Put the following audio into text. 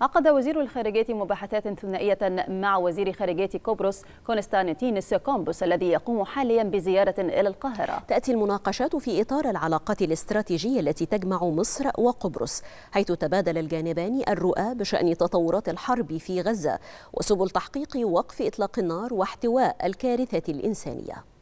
عقد وزير الخارجية مباحثات ثنائية مع وزير خارجية قبرص كونستانتينس كومبوس الذي يقوم حاليا بزيارة إلى القاهرة تأتي المناقشات في إطار العلاقات الاستراتيجية التي تجمع مصر وقبرص حيث تبادل الجانبان الرؤى بشأن تطورات الحرب في غزة وسبل تحقيق وقف إطلاق النار واحتواء الكارثة الإنسانية